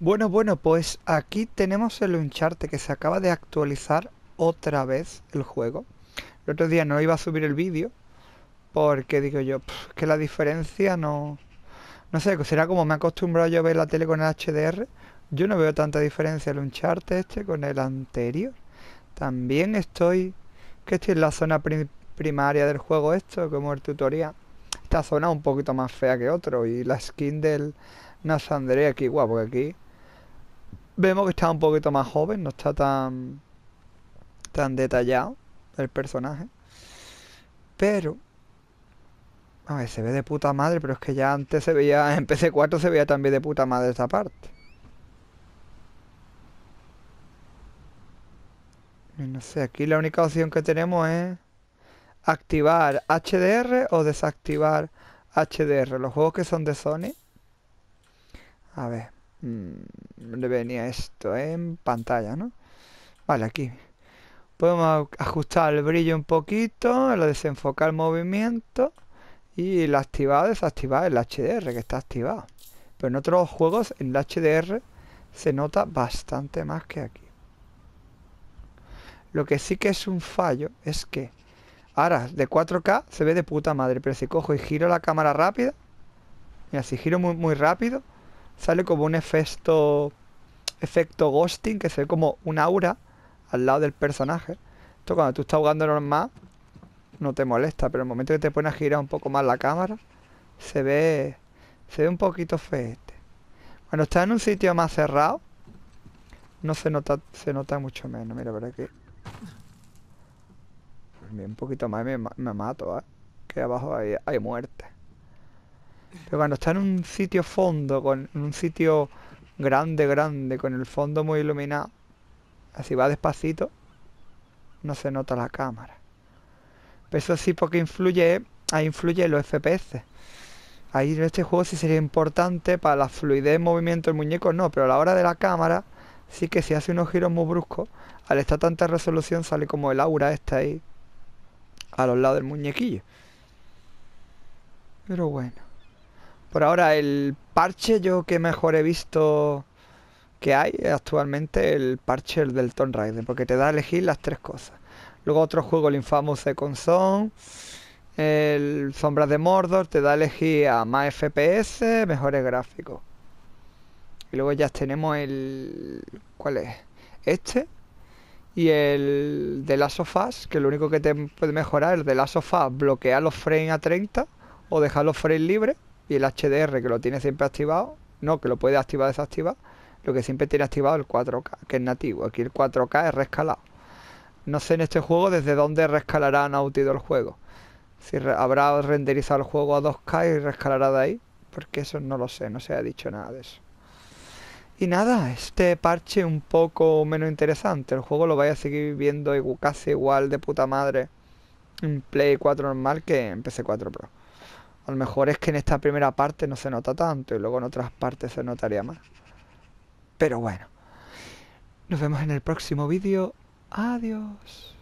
Bueno, bueno, pues aquí tenemos el Uncharted que se acaba de actualizar otra vez el juego. El otro día no iba a subir el vídeo porque digo yo, que la diferencia no... No sé, será como me he acostumbrado yo a ver la tele con el HDR. Yo no veo tanta diferencia el Uncharted este con el anterior. También estoy... que estoy en la zona primaria del juego esto, como el tutorial. Esta zona un poquito más fea que otro y la skin del se aquí, guapo, porque aquí Vemos que está un poquito más joven, no está tan, tan detallado el personaje. Pero... A ver, se ve de puta madre, pero es que ya antes se veía, en PC4 se veía también de puta madre esta parte. No sé, aquí la única opción que tenemos es activar HDR o desactivar HDR. Los juegos que son de Sony. A ver. ¿Dónde mm, venía esto en pantalla, ¿no? Vale, aquí. Podemos ajustar el brillo un poquito, lo desenfocar el movimiento y el o desactivar el HDR que está activado. Pero en otros juegos en el HDR se nota bastante más que aquí. Lo que sí que es un fallo es que ahora de 4K se ve de puta madre, pero si cojo y giro la cámara rápida, mira, si giro muy, muy rápido, sale como un efecto, efecto ghosting, que se ve como un aura al lado del personaje. Esto cuando tú estás jugando normal no te molesta, pero el momento que te pones a girar un poco más la cámara, se ve, se ve un poquito feo bueno está en un sitio más cerrado, no se nota, se nota mucho menos. Mira, por aquí. un poquito más me, me mato, ¿eh? Que abajo hay muerte. Pero cuando está en un sitio fondo, con en un sitio grande, grande, con el fondo muy iluminado, así va despacito, no se nota la cámara. Pero eso sí porque influye, ahí influye los FPS. Ahí en este juego sí sería importante para la fluidez de movimiento del muñeco, no, pero a la hora de la cámara sí que si hace unos giros muy bruscos, al estar tanta resolución sale como el aura esta ahí a los lados del muñequillo. Pero bueno. Por ahora, el parche yo que mejor he visto que hay actualmente, el parche del Tomb Raider, porque te da a elegir las tres cosas. Luego otro juego, el Infamous Second Son, el Sombras de Mordor, te da a elegir a más FPS, mejores gráficos. Y luego ya tenemos el... ¿Cuál es? Este. Y el de las sofás que lo único que te puede mejorar, el de las of bloquear bloquea los frames a 30 o dejar los frames libres y el HDR que lo tiene siempre activado, no, que lo puede activar desactivar, lo que siempre tiene activado el 4K, que es nativo. Aquí el 4K es rescalado. No sé en este juego desde dónde rescalará Naughty el juego. Si habrá renderizado el juego a 2K y rescalará de ahí, porque eso no lo sé, no se ha dicho nada de eso. Y nada, este parche un poco menos interesante. El juego lo vaya a seguir viendo casi igual de puta madre en Play 4 normal que en PC 4 Pro. A lo mejor es que en esta primera parte no se nota tanto y luego en otras partes se notaría más. Pero bueno. Nos vemos en el próximo vídeo. Adiós.